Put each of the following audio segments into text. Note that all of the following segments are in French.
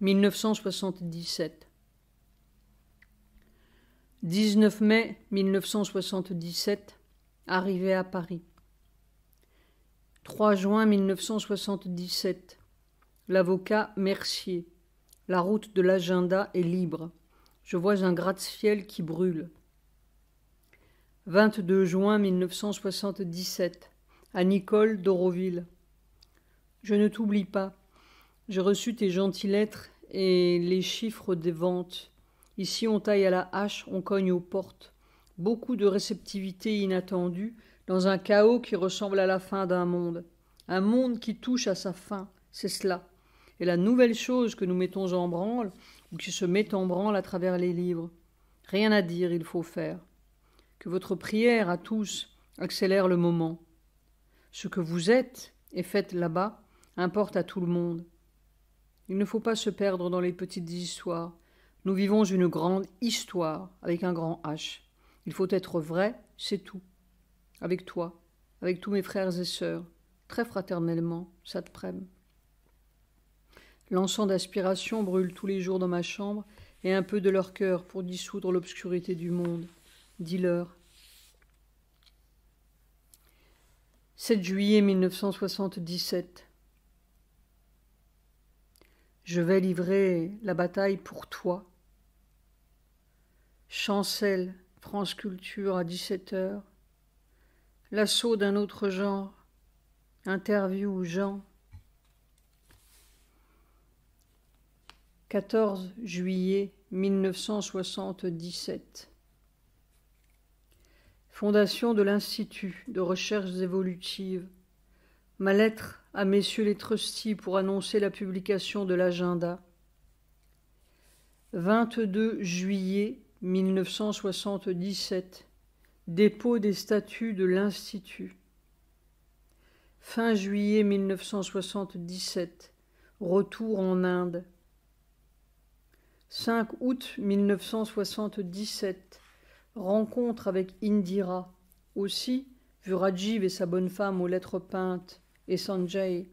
1977. 19 mai 1977, arrivé à Paris. 3 juin 1977, l'avocat Mercier. La route de l'agenda est libre. Je vois un gratte-ciel qui brûle. 22 juin 1977, à Nicole d'Auroville. Je ne t'oublie pas. J'ai reçu tes gentilles lettres et les chiffres des ventes. Ici, on taille à la hache, on cogne aux portes. Beaucoup de réceptivité inattendue dans un chaos qui ressemble à la fin d'un monde. Un monde qui touche à sa fin, c'est cela. Et la nouvelle chose que nous mettons en branle, ou qui se met en branle à travers les livres. Rien à dire, il faut faire. Que votre prière à tous accélère le moment. Ce que vous êtes et faites là-bas importe à tout le monde. Il ne faut pas se perdre dans les petites histoires. Nous vivons une grande histoire avec un grand H. Il faut être vrai, c'est tout. Avec toi, avec tous mes frères et sœurs, très fraternellement, ça te prème. L'encens d'aspiration brûle tous les jours dans ma chambre et un peu de leur cœur pour dissoudre l'obscurité du monde. Dis-leur. 7 juillet 1977. Je vais livrer la bataille pour toi. Chancel, France Culture à 17h. L'assaut d'un autre genre. Interview Jean. 14 juillet 1977. Fondation de l'Institut de recherches évolutives. Ma lettre à messieurs les trustees pour annoncer la publication de l'agenda. 22 juillet 1977. Dépôt des statuts de l'Institut. Fin juillet 1977. Retour en Inde. 5 août 1977. Rencontre avec Indira. Aussi, vu Rajiv et sa bonne femme aux lettres peintes et Sanjay.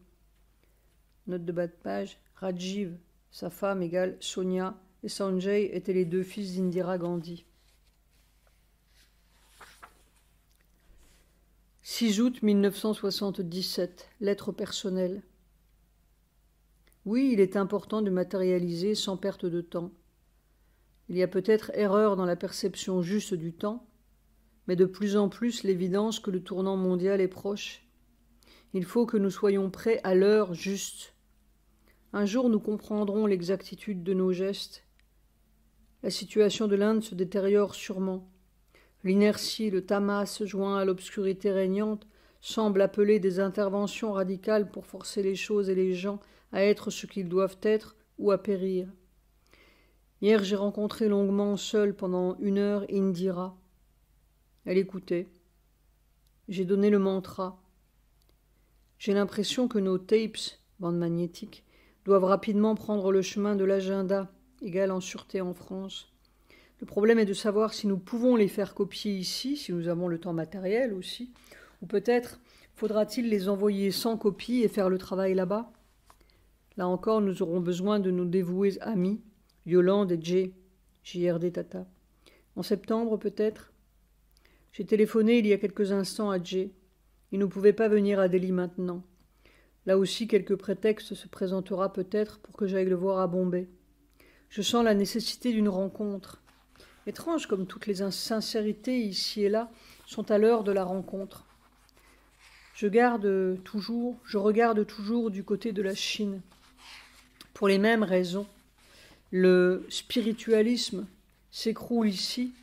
Note de bas de page, Rajiv, sa femme égale Sonia, et Sanjay étaient les deux fils d'Indira Gandhi. 6 août 1977, lettre personnelle. Oui, il est important de matérialiser sans perte de temps. Il y a peut-être erreur dans la perception juste du temps, mais de plus en plus l'évidence que le tournant mondial est proche il faut que nous soyons prêts à l'heure juste. Un jour nous comprendrons l'exactitude de nos gestes. La situation de l'Inde se détériore sûrement. L'inertie, le tamas joint à l'obscurité régnante semble appeler des interventions radicales pour forcer les choses et les gens à être ce qu'ils doivent être ou à périr. Hier j'ai rencontré longuement seul pendant une heure Indira. Elle écoutait. J'ai donné le mantra. J'ai l'impression que nos tapes, bandes magnétiques, doivent rapidement prendre le chemin de l'agenda, égal en sûreté en France. Le problème est de savoir si nous pouvons les faire copier ici, si nous avons le temps matériel aussi, ou peut-être faudra-t-il les envoyer sans copie et faire le travail là-bas Là encore, nous aurons besoin de nos dévoués amis, Yolande et Jay, JRD Tata. En septembre, peut-être J'ai téléphoné il y a quelques instants à Jay. Il ne pouvait pas venir à Delhi maintenant. Là aussi, quelque prétexte se présentera peut-être pour que j'aille le voir à Bombay. Je sens la nécessité d'une rencontre. Étrange comme toutes les insincérités ici et là sont à l'heure de la rencontre. Je garde toujours, je regarde toujours du côté de la Chine. Pour les mêmes raisons, le spiritualisme s'écroule ici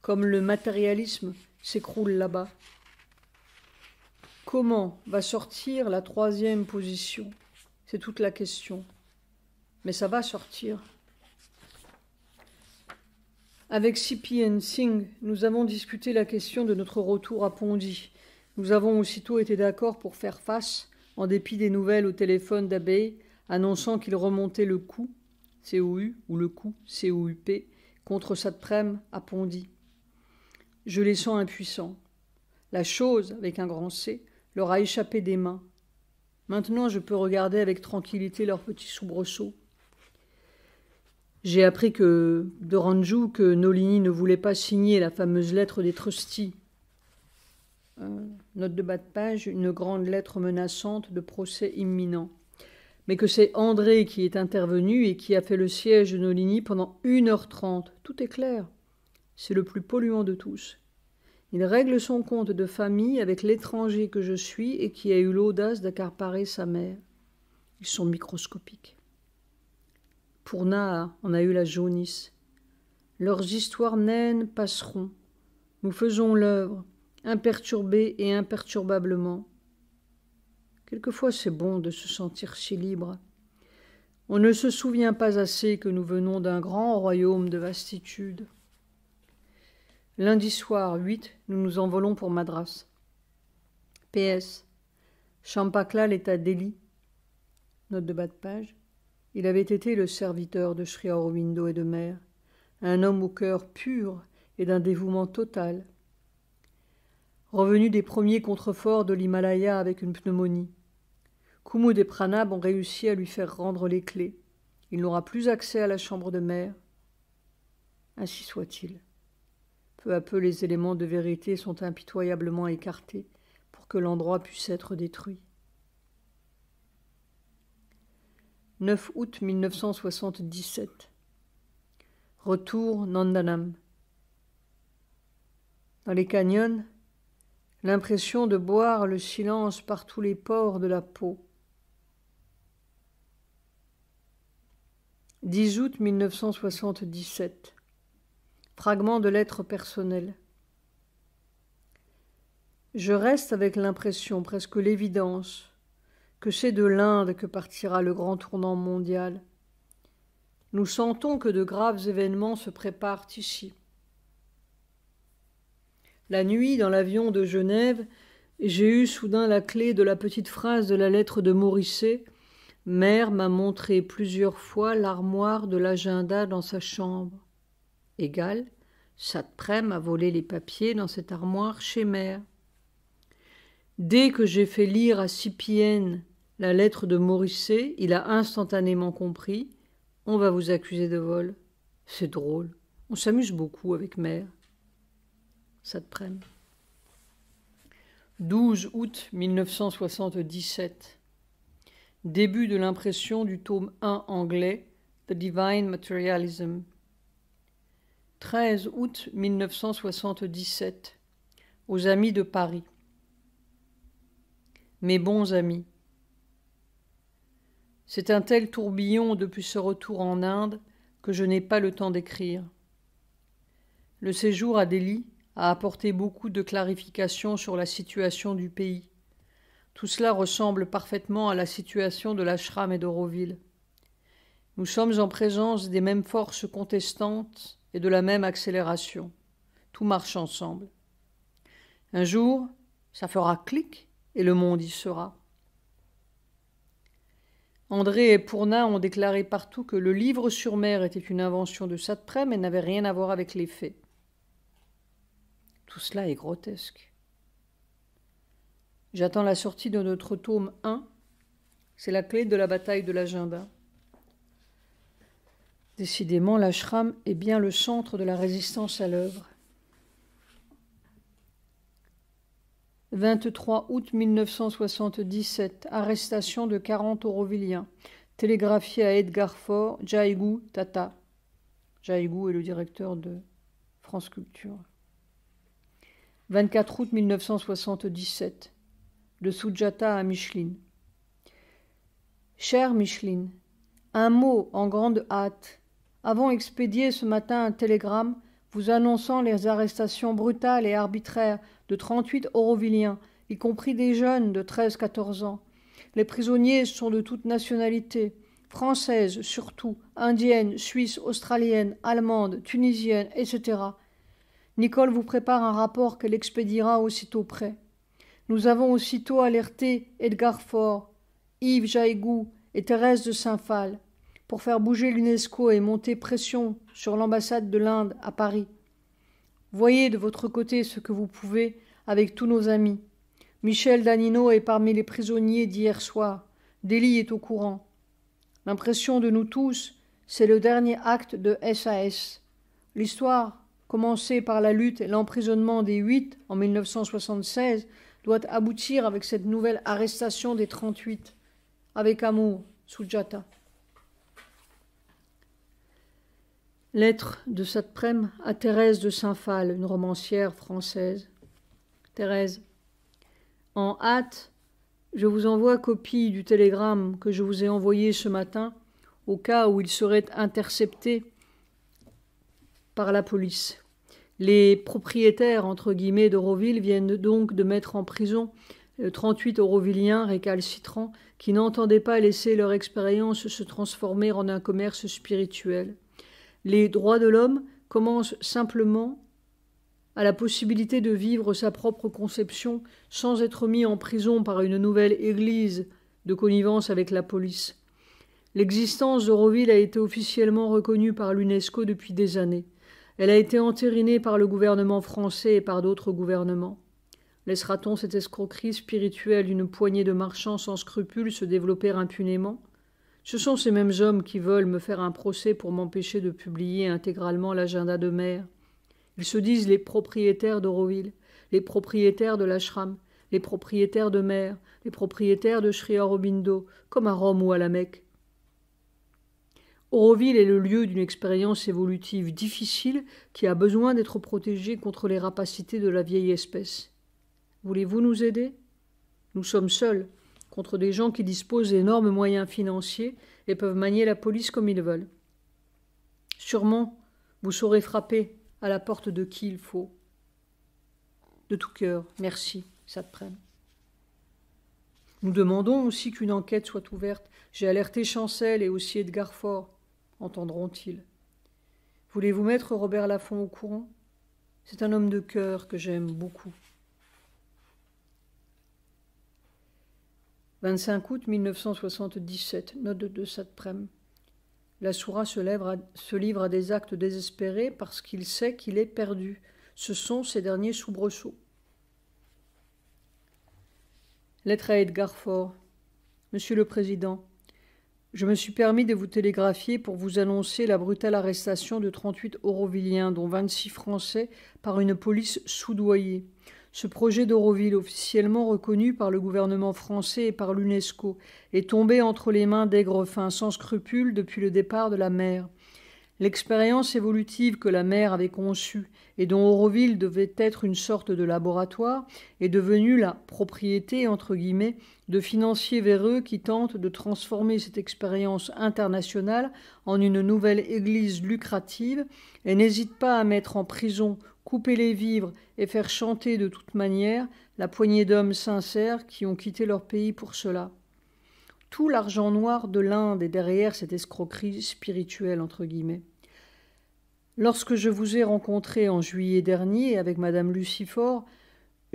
comme le matérialisme s'écroule là-bas. Comment va sortir la troisième position C'est toute la question. Mais ça va sortir. Avec CPN Singh, nous avons discuté la question de notre retour à Pondy. Nous avons aussitôt été d'accord pour faire face, en dépit des nouvelles au téléphone d'Abey annonçant qu'il remontait le coup, COU ou le coup, COUP, contre prême à Pondy. Je les sens impuissants. La chose, avec un grand C, leur a échappé des mains. Maintenant, je peux regarder avec tranquillité leurs petits soubresauts. J'ai appris que de que Nolini ne voulait pas signer la fameuse lettre des trustees. Euh, note de bas de page, une grande lettre menaçante de procès imminent. Mais que c'est André qui est intervenu et qui a fait le siège de Nolini pendant 1h30. Tout est clair. C'est le plus polluant de tous. Il règle son compte de famille avec l'étranger que je suis et qui a eu l'audace d'accaparer sa mère. Ils sont microscopiques. Pour Naa, on a eu la jaunisse. Leurs histoires naines passeront. Nous faisons l'œuvre, imperturbés et imperturbablement. Quelquefois c'est bon de se sentir si libre. On ne se souvient pas assez que nous venons d'un grand royaume de vastitude. Lundi soir, 8, nous nous envolons pour Madras. PS. Champaklal est à Delhi. Note de bas de page. Il avait été le serviteur de Sri Aurobindo et de Mère, un homme au cœur pur et d'un dévouement total. Revenu des premiers contreforts de l'Himalaya avec une pneumonie, Kumud et Pranab ont réussi à lui faire rendre les clés. Il n'aura plus accès à la chambre de Mère. Ainsi soit-il. Peu à peu les éléments de vérité sont impitoyablement écartés pour que l'endroit puisse être détruit. 9 août 1977. Retour Nandanam. Dans les canyons, l'impression de boire le silence par tous les pores de la peau. 10 août 1977 fragment de lettres personnelles. Je reste avec l'impression, presque l'évidence, que c'est de l'Inde que partira le grand tournant mondial. Nous sentons que de graves événements se préparent ici. La nuit, dans l'avion de Genève, j'ai eu soudain la clé de la petite phrase de la lettre de Morisset. Mère m'a montré plusieurs fois l'armoire de l'agenda dans sa chambre. Égal, prême a volé les papiers dans cette armoire chez mère. Dès que j'ai fait lire à Cypienne la lettre de Morisset, il a instantanément compris On va vous accuser de vol. C'est drôle. On s'amuse beaucoup avec mère. Satprem. 12 août 1977. Début de l'impression du tome 1 anglais The Divine Materialism 13 août 1977 aux Amis de Paris. Mes bons amis, c'est un tel tourbillon depuis ce retour en Inde que je n'ai pas le temps d'écrire. Le séjour à Delhi a apporté beaucoup de clarifications sur la situation du pays. Tout cela ressemble parfaitement à la situation de l'ashram et d'Auroville. Nous sommes en présence des mêmes forces contestantes et de la même accélération. Tout marche ensemble. Un jour, ça fera clic et le monde y sera. André et Pourna ont déclaré partout que le livre sur mer était une invention de Satprem et n'avait rien à voir avec les faits. Tout cela est grotesque. J'attends la sortie de notre tome 1. C'est la clé de la bataille de l'agenda. Décidément, l'ashram est bien le centre de la résistance à l'œuvre. 23 août 1977, arrestation de 40 Auroviliens, télégraphié à Edgar Faure, jaigu Tata. Jaigou est le directeur de France Culture. 24 août 1977, de Sujata à Micheline. Cher Micheline, un mot en grande hâte avons expédié ce matin un télégramme vous annonçant les arrestations brutales et arbitraires de 38 Auroviliens, y compris des jeunes de 13-14 ans. Les prisonniers sont de toute nationalité, françaises surtout, indiennes, suisses, australiennes, allemandes, tunisiennes, etc. Nicole vous prépare un rapport qu'elle expédiera aussitôt près. Nous avons aussitôt alerté Edgar Faure, Yves Jaigou et Thérèse de Saint-Phal pour faire bouger l'UNESCO et monter pression sur l'ambassade de l'Inde à Paris. Voyez de votre côté ce que vous pouvez avec tous nos amis. Michel Danino est parmi les prisonniers d'hier soir. Delhi est au courant. L'impression de nous tous, c'est le dernier acte de SAS. L'histoire, commencée par la lutte et l'emprisonnement des huit en 1976, doit aboutir avec cette nouvelle arrestation des 38. Avec amour, Sujata. Lettre de Satprem à Thérèse de Saint-Phal, une romancière française. Thérèse. En hâte, je vous envoie copie du télégramme que je vous ai envoyé ce matin, au cas où il serait intercepté par la police. Les propriétaires, entre guillemets, d'Auroville viennent donc de mettre en prison 38 euh, Auroviliens récalcitrants qui n'entendaient pas laisser leur expérience se transformer en un commerce spirituel. Les droits de l'homme commencent simplement à la possibilité de vivre sa propre conception sans être mis en prison par une nouvelle Église de connivence avec la police. L'existence d'Euroville a été officiellement reconnue par l'UNESCO depuis des années. Elle a été entérinée par le gouvernement français et par d'autres gouvernements. Laissera-t-on cette escroquerie spirituelle d'une poignée de marchands sans scrupules se développer impunément ce sont ces mêmes hommes qui veulent me faire un procès pour m'empêcher de publier intégralement l'agenda de mer. Ils se disent les propriétaires d'Auroville, les propriétaires de l'ashram, les propriétaires de mer, les propriétaires de Sri Aurobindo, comme à Rome ou à la Mecque. Auroville est le lieu d'une expérience évolutive difficile qui a besoin d'être protégée contre les rapacités de la vieille espèce. Voulez-vous nous aider Nous sommes seuls, contre des gens qui disposent d'énormes moyens financiers et peuvent manier la police comme ils veulent. Sûrement, vous saurez frapper à la porte de qui il faut. De tout cœur, merci, ça te prenne. Nous demandons aussi qu'une enquête soit ouverte. J'ai alerté Chancel et aussi Edgar Fort, entendront-ils. Voulez-vous mettre Robert Laffont au courant C'est un homme de cœur que j'aime beaucoup. 25 août 1977, note de Satprem. La Soura se, se livre à des actes désespérés parce qu'il sait qu'il est perdu. Ce sont ses derniers soubresauts. Lettre à Edgar Faure. Monsieur le Président, je me suis permis de vous télégraphier pour vous annoncer la brutale arrestation de 38 Auroviliens, dont 26 Français, par une police soudoyée. Ce projet d'Auroville, officiellement reconnu par le gouvernement français et par l'UNESCO, est tombé entre les mains d'Aigrefin sans scrupules depuis le départ de la mer. L'expérience évolutive que la mer avait conçue et dont Auroville devait être une sorte de laboratoire est devenue la propriété entre guillemets de financiers véreux qui tentent de transformer cette expérience internationale en une nouvelle église lucrative et n'hésitent pas à mettre en prison couper les vivres et faire chanter de toute manière la poignée d'hommes sincères qui ont quitté leur pays pour cela. Tout l'argent noir de l'Inde est derrière cette escroquerie spirituelle entre guillemets. Lorsque je vous ai rencontré en juillet dernier avec madame Lucifort,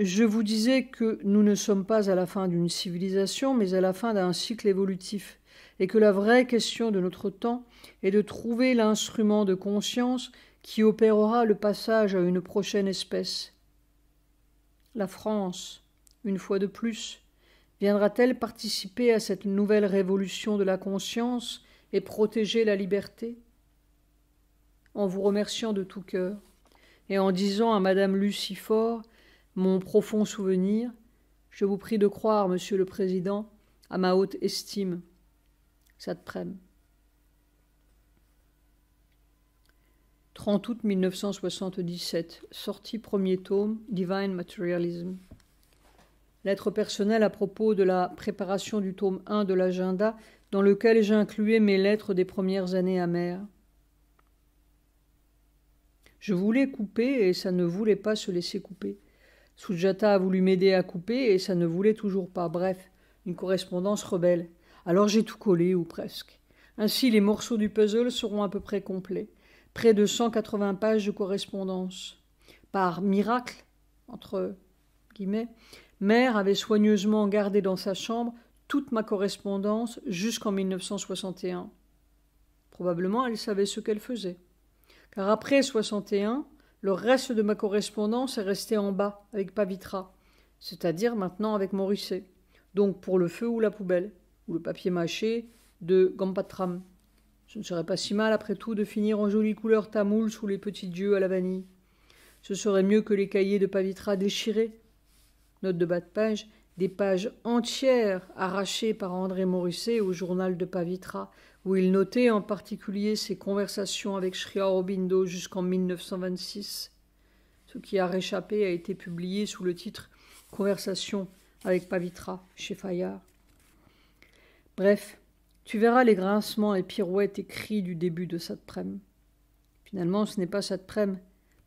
je vous disais que nous ne sommes pas à la fin d'une civilisation, mais à la fin d'un cycle évolutif, et que la vraie question de notre temps est de trouver l'instrument de conscience qui opérera le passage à une prochaine espèce. La France, une fois de plus, viendra-t-elle participer à cette nouvelle révolution de la conscience et protéger la liberté En vous remerciant de tout cœur et en disant à Madame Lucifort mon profond souvenir, je vous prie de croire, Monsieur le Président, à ma haute estime. 30 août 1977, sorti premier tome, Divine Materialism. Lettre personnelle à propos de la préparation du tome 1 de l'agenda, dans lequel j'ai inclué mes lettres des premières années amères. Je voulais couper et ça ne voulait pas se laisser couper. Sujata a voulu m'aider à couper et ça ne voulait toujours pas. Bref, une correspondance rebelle. Alors j'ai tout collé ou presque. Ainsi, les morceaux du puzzle seront à peu près complets près de 180 pages de correspondance. Par miracle, entre guillemets, Mère avait soigneusement gardé dans sa chambre toute ma correspondance jusqu'en 1961. Probablement elle savait ce qu'elle faisait. Car après 61, le reste de ma correspondance est resté en bas, avec Pavitra, c'est-à-dire maintenant avec Morisset, donc pour le feu ou la poubelle, ou le papier mâché de Gampatram. Ce ne serait pas si mal, après tout, de finir en jolie couleur tamoule sous les petits dieux à la vanille. Ce serait mieux que les cahiers de Pavitra déchirés. Note de bas de page, des pages entières arrachées par André Morisset au journal de Pavitra, où il notait en particulier ses conversations avec Sri Aurobindo jusqu'en 1926. Ce qui a réchappé a été publié sous le titre Conversations avec Pavitra chez Fayard. Bref, tu verras les grincements et pirouettes écrits du début de cette prême. Finalement, ce n'est pas cette prême,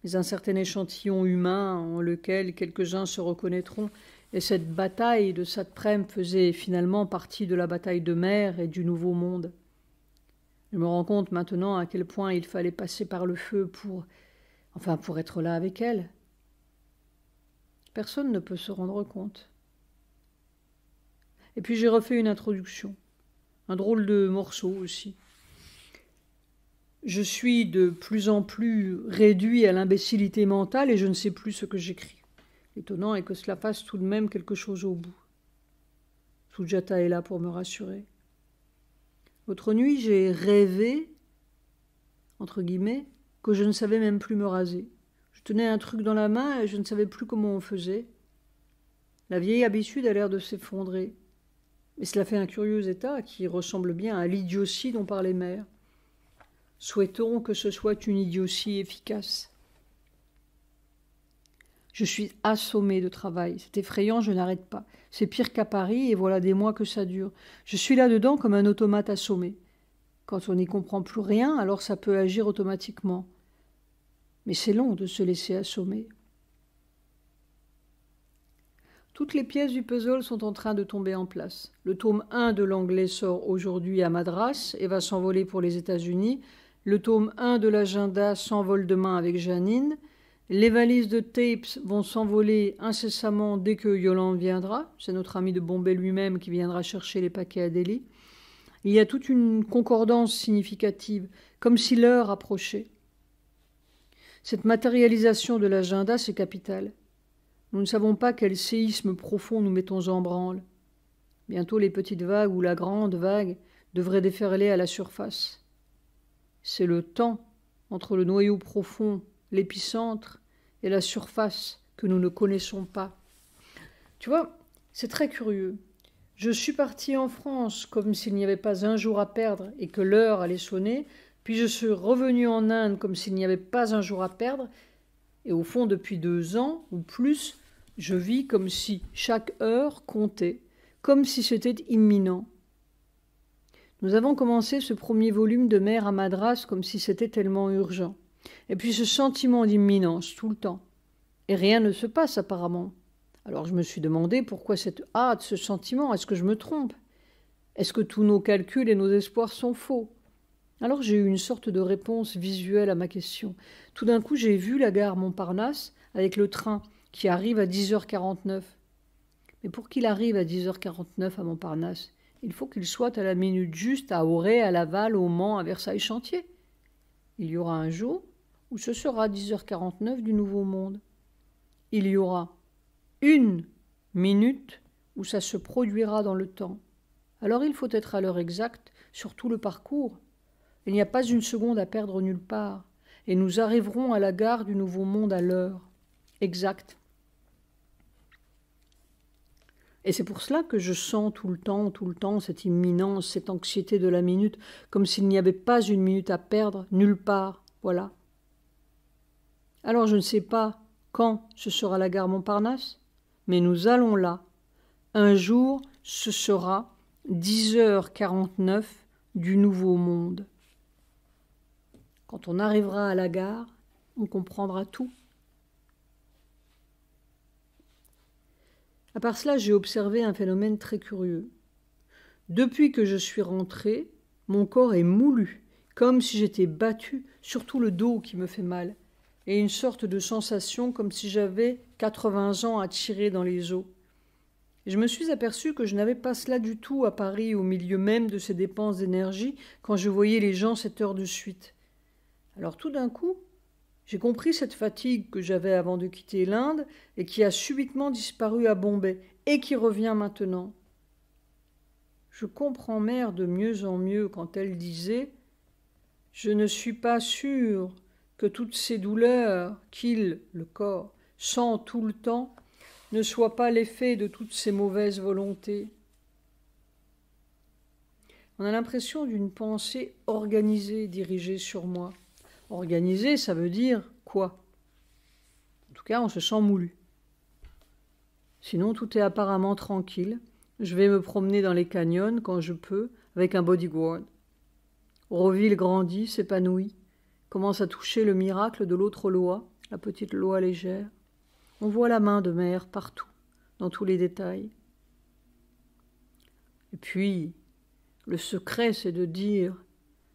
mais un certain échantillon humain en lequel quelques-uns se reconnaîtront, et cette bataille de cette prême faisait finalement partie de la bataille de mer et du nouveau monde. Je me rends compte maintenant à quel point il fallait passer par le feu pour enfin pour être là avec elle. Personne ne peut se rendre compte. Et puis j'ai refait une introduction un drôle de morceau aussi. Je suis de plus en plus réduit à l'imbécilité mentale et je ne sais plus ce que j'écris. étonnant est que cela fasse tout de même quelque chose au bout. Sujata est là pour me rassurer. Autre nuit, j'ai rêvé, entre guillemets, que je ne savais même plus me raser. Je tenais un truc dans la main et je ne savais plus comment on faisait. La vieille habitude a l'air de s'effondrer mais cela fait un curieux état qui ressemble bien à l'idiotie dont parlait Mère. Souhaitons que ce soit une idiotie efficace. Je suis assommé de travail. C'est effrayant, je n'arrête pas. C'est pire qu'à Paris, et voilà des mois que ça dure. Je suis là-dedans comme un automate assommé. Quand on n'y comprend plus rien, alors ça peut agir automatiquement. Mais c'est long de se laisser assommer. Toutes les pièces du puzzle sont en train de tomber en place. Le tome 1 de l'anglais sort aujourd'hui à Madras et va s'envoler pour les États-Unis. Le tome 1 de l'agenda s'envole demain avec Janine. Les valises de tapes vont s'envoler incessamment dès que Yolande viendra. C'est notre ami de Bombay lui-même qui viendra chercher les paquets à Delhi. Il y a toute une concordance significative, comme si l'heure approchait. Cette matérialisation de l'agenda, c'est capital. Nous ne savons pas quel séisme profond nous mettons en branle. Bientôt les petites vagues ou la grande vague devraient déferler à la surface. C'est le temps entre le noyau profond, l'épicentre et la surface que nous ne connaissons pas. Tu vois, c'est très curieux. Je suis parti en France comme s'il n'y avait pas un jour à perdre et que l'heure allait sonner, puis je suis revenu en Inde comme s'il n'y avait pas un jour à perdre, et au fond depuis deux ans ou plus, je vis comme si chaque heure comptait, comme si c'était imminent. Nous avons commencé ce premier volume de Mère à Madras comme si c'était tellement urgent. Et puis ce sentiment d'imminence tout le temps. Et rien ne se passe apparemment. Alors je me suis demandé pourquoi cette hâte, ce sentiment, est-ce que je me trompe Est-ce que tous nos calculs et nos espoirs sont faux Alors j'ai eu une sorte de réponse visuelle à ma question. Tout d'un coup j'ai vu la gare Montparnasse avec le train qui arrive à 10h49. Mais pour qu'il arrive à 10h49 à Montparnasse, il faut qu'il soit à la minute juste à Auray, à Laval, au Mans, à Versailles-Chantier. Il y aura un jour où ce sera 10h49 du Nouveau Monde. Il y aura une minute où ça se produira dans le temps. Alors il faut être à l'heure exacte sur tout le parcours. Il n'y a pas une seconde à perdre nulle part, et nous arriverons à la gare du Nouveau Monde à l'heure exacte. Et c'est pour cela que je sens tout le temps, tout le temps, cette imminence, cette anxiété de la minute, comme s'il n'y avait pas une minute à perdre, nulle part, voilà. Alors je ne sais pas quand ce sera la gare Montparnasse, mais nous allons là. Un jour, ce sera 10h49 du nouveau monde. Quand on arrivera à la gare, on comprendra tout. À part cela, j'ai observé un phénomène très curieux. Depuis que je suis rentrée, mon corps est moulu, comme si j'étais battue, surtout le dos qui me fait mal, et une sorte de sensation comme si j'avais 80 ans à tirer dans les os. je me suis aperçu que je n'avais pas cela du tout à Paris, au milieu même de ces dépenses d'énergie, quand je voyais les gens cette heure de suite. Alors tout d'un coup, j'ai compris cette fatigue que j'avais avant de quitter l'Inde et qui a subitement disparu à Bombay et qui revient maintenant. Je comprends mère de mieux en mieux quand elle disait Je ne suis pas sûre que toutes ces douleurs qu'il, le corps, sent tout le temps ne soient pas l'effet de toutes ces mauvaises volontés. On a l'impression d'une pensée organisée dirigée sur moi, Organiser, ça veut dire quoi En tout cas, on se sent moulu. Sinon, tout est apparemment tranquille. Je vais me promener dans les canyons quand je peux, avec un bodyguard. Roville grandit, s'épanouit, commence à toucher le miracle de l'autre loi, la petite loi légère. On voit la main de mère partout, dans tous les détails. Et puis, le secret, c'est de dire,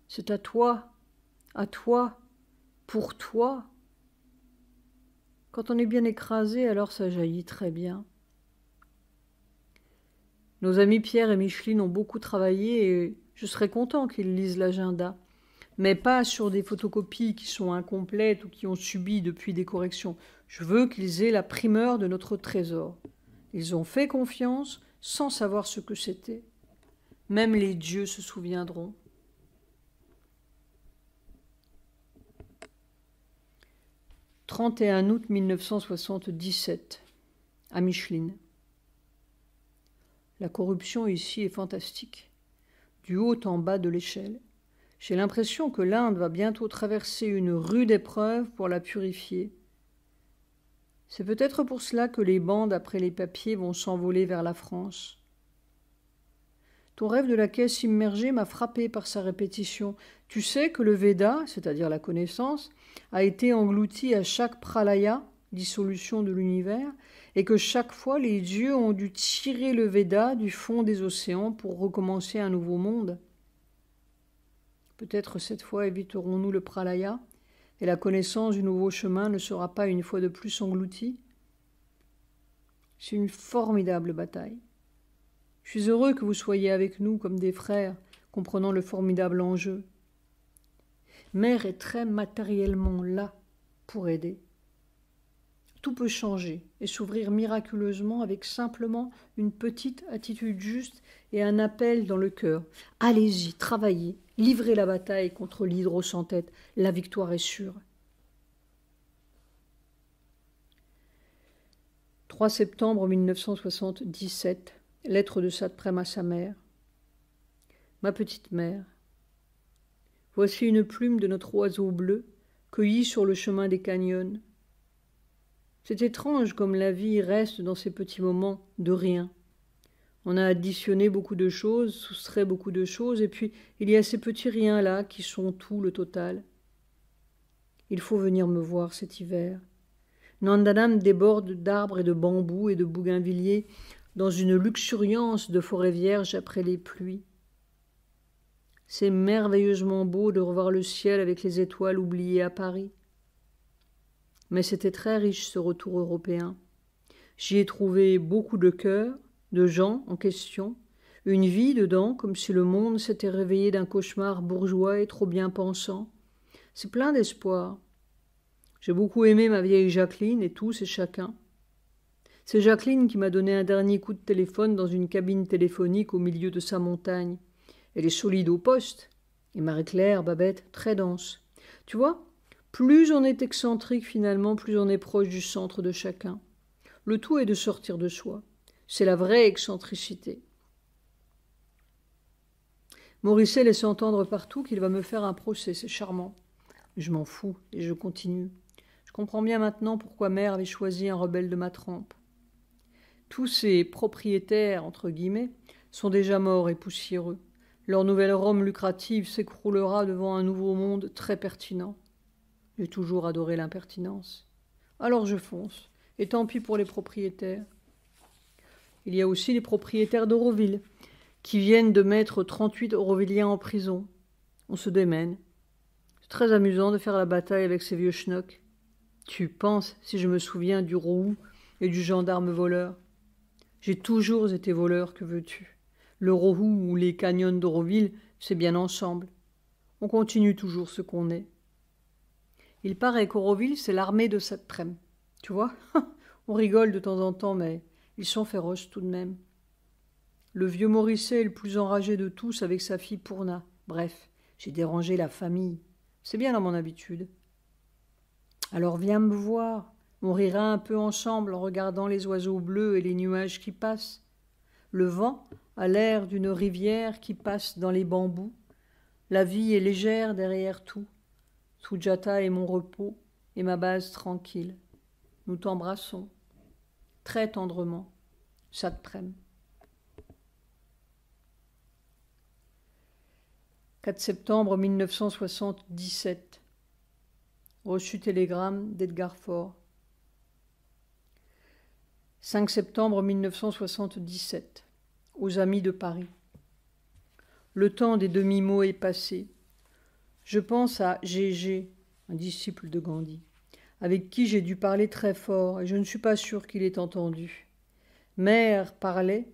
c'est à toi, à toi, pour toi. Quand on est bien écrasé, alors ça jaillit très bien. Nos amis Pierre et Micheline ont beaucoup travaillé et je serais content qu'ils lisent l'agenda, mais pas sur des photocopies qui sont incomplètes ou qui ont subi depuis des corrections. Je veux qu'ils aient la primeur de notre trésor. Ils ont fait confiance sans savoir ce que c'était. Même les dieux se souviendront. 31 août 1977, à Micheline. La corruption ici est fantastique, du haut en bas de l'échelle. J'ai l'impression que l'Inde va bientôt traverser une rude épreuve pour la purifier. C'est peut-être pour cela que les bandes après les papiers vont s'envoler vers la France. Ton rêve de la caisse immergée m'a frappé par sa répétition. Tu sais que le Veda, c'est-à-dire la connaissance, a été englouti à chaque pralaya, dissolution de l'univers, et que chaque fois les dieux ont dû tirer le Veda du fond des océans pour recommencer un nouveau monde. Peut-être cette fois éviterons-nous le pralaya, et la connaissance du nouveau chemin ne sera pas une fois de plus engloutie. C'est une formidable bataille. Je suis heureux que vous soyez avec nous comme des frères, comprenant le formidable enjeu. Mère est très matériellement là pour aider. Tout peut changer et s'ouvrir miraculeusement avec simplement une petite attitude juste et un appel dans le cœur. Allez-y, travaillez, livrez la bataille contre l'hydro sans tête, la victoire est sûre. 3 septembre 1977, lettre de Sadprem à sa mère. Ma petite mère, Voici une plume de notre oiseau bleu, cueillie sur le chemin des canyons. C'est étrange comme la vie reste dans ces petits moments de rien. On a additionné beaucoup de choses, soustrait beaucoup de choses, et puis il y a ces petits riens-là qui sont tout le total. Il faut venir me voir cet hiver. Nandanam déborde d'arbres et de bambous et de bougainvilliers dans une luxuriance de forêt vierge après les pluies. C'est merveilleusement beau de revoir le ciel avec les étoiles oubliées à Paris. Mais c'était très riche ce retour européen. J'y ai trouvé beaucoup de cœurs, de gens en question, une vie dedans comme si le monde s'était réveillé d'un cauchemar bourgeois et trop bien pensant. C'est plein d'espoir. J'ai beaucoup aimé ma vieille Jacqueline et tous et chacun. C'est Jacqueline qui m'a donné un dernier coup de téléphone dans une cabine téléphonique au milieu de sa montagne. Elle est solide au poste. Et Marie-Claire, Babette, très dense. Tu vois, plus on est excentrique finalement, plus on est proche du centre de chacun. Le tout est de sortir de soi. C'est la vraie excentricité. Morisset laisse entendre partout qu'il va me faire un procès, c'est charmant. Je m'en fous et je continue. Je comprends bien maintenant pourquoi mère avait choisi un rebelle de ma trempe. Tous ces propriétaires, entre guillemets, sont déjà morts et poussiéreux. Leur nouvelle Rome lucrative s'écroulera devant un nouveau monde très pertinent. J'ai toujours adoré l'impertinence. Alors je fonce, et tant pis pour les propriétaires. Il y a aussi les propriétaires d'Auroville, qui viennent de mettre 38 Auroviliens en prison. On se démène. C'est très amusant de faire la bataille avec ces vieux schnocks. Tu penses, si je me souviens, du roux et du gendarme voleur. J'ai toujours été voleur, que veux-tu le Rohou ou les canyons d'Auroville, c'est bien ensemble. On continue toujours ce qu'on est. Il paraît qu'Auroville, c'est l'armée de cette trême. Tu vois On rigole de temps en temps, mais ils sont féroces tout de même. Le vieux Morisset est le plus enragé de tous avec sa fille Pourna. Bref, j'ai dérangé la famille. C'est bien dans mon habitude. Alors viens me voir. On rira un peu ensemble en regardant les oiseaux bleus et les nuages qui passent. Le vent à l'air d'une rivière qui passe dans les bambous. La vie est légère derrière tout. Sujata est mon repos et ma base tranquille. Nous t'embrassons très tendrement. Satprem. 4 septembre 1977. Reçu télégramme d'Edgar Faure. 5 septembre 1977 aux amis de Paris. Le temps des demi-mots est passé. Je pense à Gégé, un disciple de Gandhi, avec qui j'ai dû parler très fort et je ne suis pas sûr qu'il ait entendu. Mère parlait,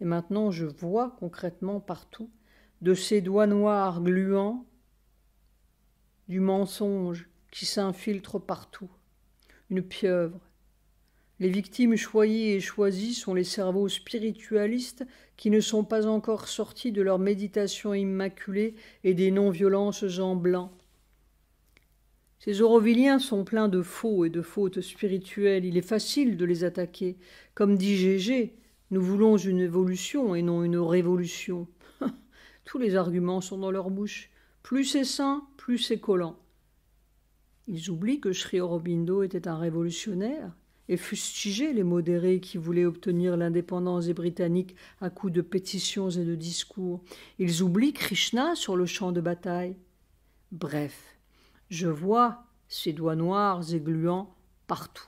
et maintenant je vois concrètement partout, de ses doigts noirs gluants, du mensonge qui s'infiltre partout, une pieuvre les victimes choyées et choisies sont les cerveaux spiritualistes qui ne sont pas encore sortis de leur méditation immaculée et des non-violences en blanc. Ces Auroviliens sont pleins de faux et de fautes spirituelles. Il est facile de les attaquer. Comme dit Gégé, nous voulons une évolution et non une révolution. Tous les arguments sont dans leur bouche. Plus c'est sain, plus c'est collant. Ils oublient que Sri Aurobindo était un révolutionnaire et fustiger les modérés qui voulaient obtenir l'indépendance des Britanniques à coup de pétitions et de discours. Ils oublient Krishna sur le champ de bataille. Bref, je vois ces doigts noirs et gluants partout.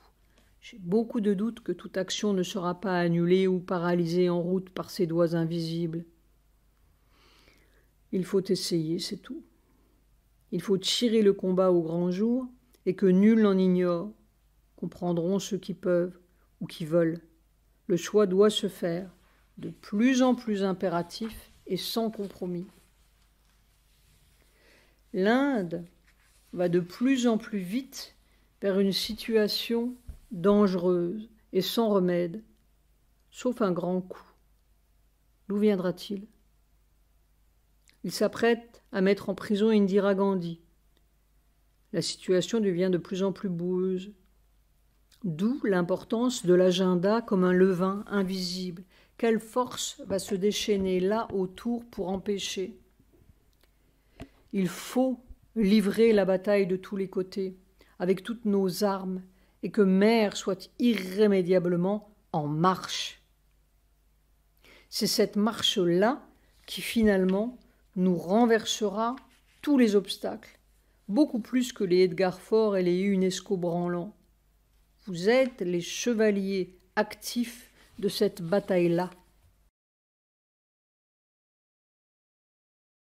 J'ai beaucoup de doutes que toute action ne sera pas annulée ou paralysée en route par ces doigts invisibles. Il faut essayer, c'est tout. Il faut tirer le combat au grand jour et que nul n'en ignore comprendront ceux qui peuvent ou qui veulent. Le choix doit se faire, de plus en plus impératif et sans compromis. L'Inde va de plus en plus vite vers une situation dangereuse et sans remède, sauf un grand coup. D'où viendra-t-il Il s'apprête à mettre en prison Indira Gandhi. La situation devient de plus en plus boueuse D'où l'importance de l'agenda comme un levain invisible. Quelle force va se déchaîner là autour pour empêcher Il faut livrer la bataille de tous les côtés, avec toutes nos armes, et que Mère soit irrémédiablement en marche. C'est cette marche-là qui finalement nous renversera tous les obstacles, beaucoup plus que les Edgar Fort et les UNESCO branlants. Vous êtes les chevaliers actifs de cette bataille-là.